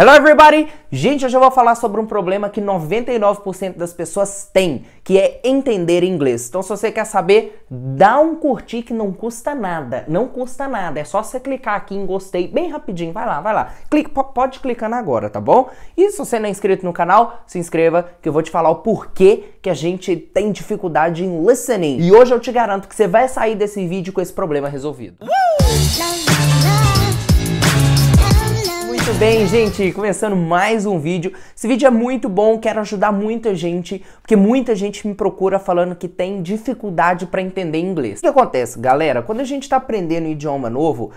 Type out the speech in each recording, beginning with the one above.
Hello everybody! Gente, hoje eu vou falar sobre um problema que 99% das pessoas têm, que é entender inglês. Então, se você quer saber, dá um curtir que não custa nada. Não custa nada, é só você clicar aqui em gostei bem rapidinho. Vai lá, vai lá. Clique, pode clicar agora, tá bom? E se você não é inscrito no canal, se inscreva que eu vou te falar o porquê que a gente tem dificuldade em listening. E hoje eu te garanto que você vai sair desse vídeo com esse problema resolvido. Uh! Muito bem, gente, começando mais um vídeo. Esse vídeo é muito bom, quero ajudar muita gente, porque muita gente me procura falando que tem dificuldade para entender inglês. O que acontece, galera? Quando a gente está aprendendo um idioma novo,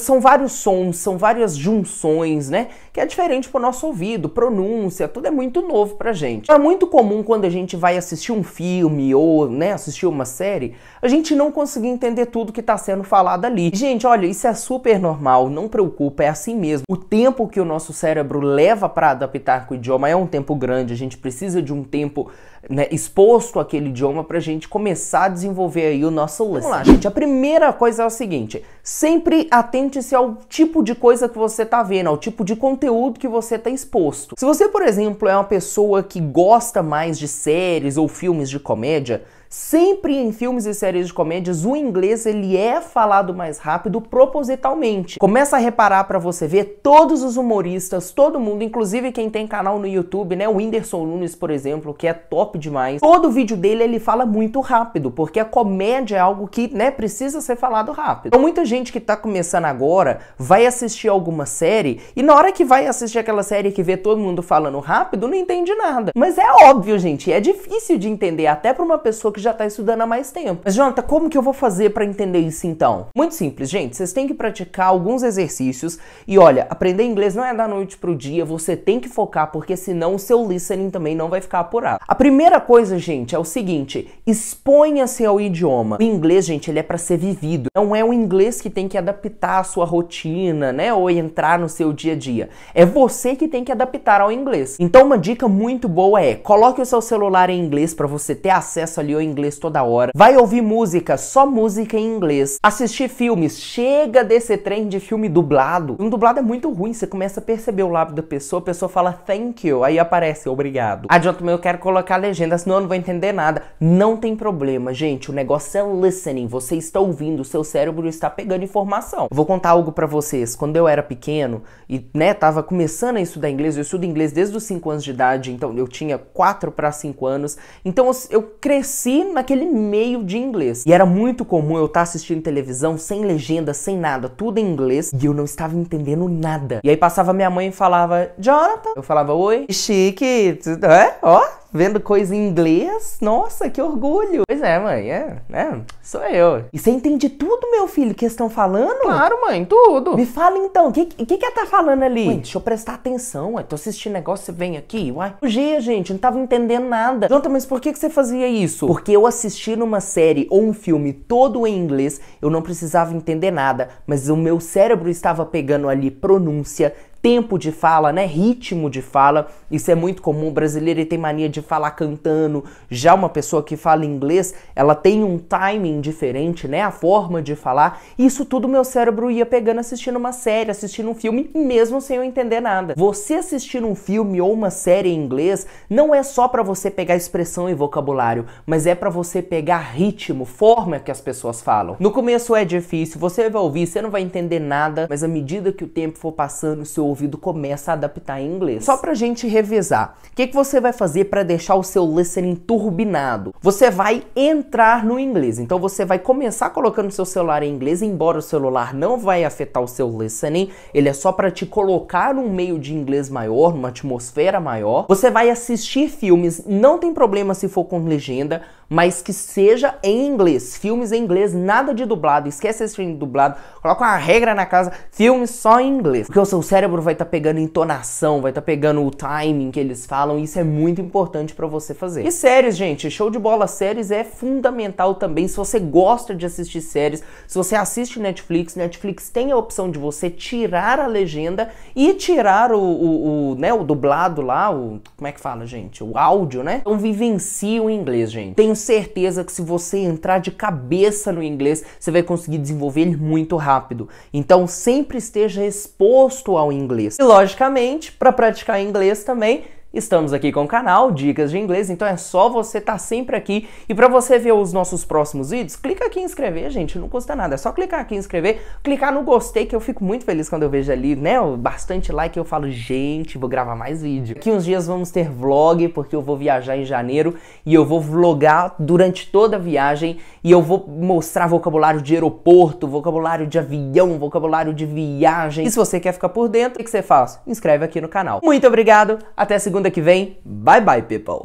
são vários sons, são várias junções, né? que é diferente pro nosso ouvido, pronúncia, tudo é muito novo para gente. É muito comum quando a gente vai assistir um filme ou, né, assistir uma série, a gente não conseguir entender tudo que está sendo falado ali. Gente, olha, isso é super normal, não preocupa, é assim mesmo. O tempo que o nosso cérebro leva para adaptar com o idioma é um tempo grande, a gente precisa de um tempo né, exposto àquele idioma para a gente começar a desenvolver aí o nosso listening. Vamos lá, gente, a primeira coisa é o seguinte, sempre atente-se ao tipo de coisa que você está vendo, ao tipo de conteúdo conteúdo que você está exposto. Se você, por exemplo, é uma pessoa que gosta mais de séries ou filmes de comédia, Sempre em filmes e séries de comédias, o inglês ele é falado mais rápido propositalmente. Começa a reparar para você ver todos os humoristas, todo mundo, inclusive quem tem canal no YouTube, né, o Whindersson Nunes, por exemplo, que é top demais. Todo vídeo dele ele fala muito rápido, porque a comédia é algo que, né, precisa ser falado rápido. Então muita gente que tá começando agora vai assistir alguma série e na hora que vai assistir aquela série que vê todo mundo falando rápido, não entende nada. Mas é óbvio, gente, é difícil de entender até para uma pessoa que que já está estudando há mais tempo. Mas, Jonathan, como que eu vou fazer para entender isso então? Muito simples, gente. Vocês têm que praticar alguns exercícios e olha, aprender inglês não é da noite pro dia, você tem que focar porque senão o seu listening também não vai ficar apurado. A primeira coisa, gente, é o seguinte, exponha-se ao idioma. O inglês, gente, ele é para ser vivido. Não é o inglês que tem que adaptar a sua rotina, né, ou entrar no seu dia a dia. É você que tem que adaptar ao inglês. Então uma dica muito boa é, coloque o seu celular em inglês para você ter acesso ali ao inglês toda hora, vai ouvir música, só música em inglês, assistir filmes, chega desse trem de filme dublado. Um dublado é muito ruim, você começa a perceber o lábio da pessoa, a pessoa fala thank you, aí aparece obrigado. Adianta, eu quero colocar a legenda, senão eu não vou entender nada. Não tem problema, gente, o negócio é listening, você está ouvindo, o seu cérebro está pegando informação. vou contar algo para vocês, quando eu era pequeno e, né, tava começando a estudar inglês, eu estudo inglês desde os 5 anos de idade, então eu tinha 4 para 5 anos, então eu cresci naquele meio de inglês. E era muito comum eu estar tá assistindo televisão sem legenda, sem nada, tudo em inglês, e eu não estava entendendo nada. E aí passava minha mãe e falava, Jonathan. Eu falava, oi. Chique, tudo, é? Ó, vendo coisa em inglês. Nossa, que orgulho. Pois é, mãe, é, né? Sou eu. E você entende tudo, meu filho, que estão falando? Claro, mãe, tudo. Me fala então, o que, que, que ela tá falando ali? Mãe, deixa eu prestar atenção, ué. Tô assistindo negócio, você vem aqui, uai. O gente, não tava entendendo nada. Jonathan, mas por que, que você fazia isso? Porque eu assistindo uma série ou um filme todo em inglês, eu não precisava entender nada, mas o meu cérebro estava pegando ali pronúncia, tempo de fala, né? Ritmo de fala. Isso é muito comum. O brasileiro tem mania de falar cantando. Já uma pessoa que fala inglês, ela tem um timing diferente, né? A forma de falar. Isso tudo meu cérebro ia pegando assistindo uma série, assistindo um filme, mesmo sem eu entender nada. Você assistir um filme ou uma série em inglês não é só para você pegar expressão e vocabulário, mas é para você pegar ritmo, forma que as pessoas falam. No começo é difícil, você vai ouvir, você não vai entender nada, mas à medida que o tempo for passando, seu ouvido começa a adaptar em inglês. Só pra gente revisar, o que, que você vai fazer para deixar o seu listening turbinado? Você vai entrar no inglês, então você vai começar colocando seu celular em inglês, embora o celular não vai afetar o seu listening, ele é só para te colocar num meio de inglês maior, numa atmosfera maior. Você vai assistir filmes, não tem problema se for com legenda, mas que seja em inglês. Filmes em inglês, nada de dublado. Esquece esse filme dublado. Coloca uma regra na casa, filmes só em inglês. Porque o seu cérebro vai estar tá pegando entonação, vai estar tá pegando o timing que eles falam, e isso é muito importante para você fazer. E séries, gente, show de bola, séries é fundamental também. Se você gosta de assistir séries, se você assiste Netflix, Netflix tem a opção de você tirar a legenda e tirar o, o, o né, o dublado lá, o como é que fala, gente? O áudio, né? Então vivencie o inglês, gente. Tem certeza que se você entrar de cabeça no inglês, você vai conseguir desenvolver ele muito rápido. Então sempre esteja exposto ao inglês. E logicamente, para praticar inglês também, Estamos aqui com o canal Dicas de Inglês, então é só você estar tá sempre aqui. E para você ver os nossos próximos vídeos, clica aqui em inscrever, gente, não custa nada. É só clicar aqui em inscrever, clicar no gostei, que eu fico muito feliz quando eu vejo ali, né, bastante like. Eu falo, gente, vou gravar mais vídeo. Aqui uns dias vamos ter vlog, porque eu vou viajar em janeiro e eu vou vlogar durante toda a viagem e eu vou mostrar vocabulário de aeroporto, vocabulário de avião, vocabulário de viagem. E se você quer ficar por dentro, o que você faz? Inscreve aqui no canal. Muito obrigado, até segunda segunda que vem. Bye bye, people!